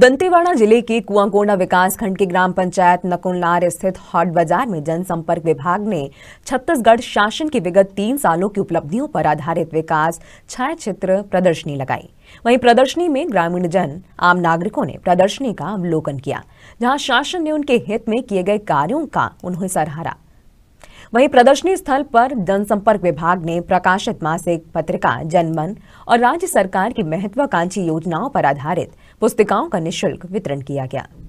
दंतेवाड़ा जिले के विकास विकासखंड के ग्राम पंचायत नकुलनार स्थित हॉट बाजार में जनसंपर्क विभाग ने छत्तीसगढ़ शासन की विगत तीन सालों की उपलब्धियों पर आधारित विकास छाया चित्र प्रदर्शनी लगाई वहीं प्रदर्शनी में ग्रामीण जन आम नागरिकों ने प्रदर्शनी का अवलोकन किया जहां शासन ने उनके हित में किए गए कार्यों का उन्हें सराहरा वहीं प्रदर्शनी स्थल पर जनसंपर्क विभाग ने प्रकाशित मासिक पत्रिका जनमन और राज्य सरकार की महत्वाकांक्षी योजनाओं पर आधारित पुस्तिकाओं का निःशुल्क वितरण किया गया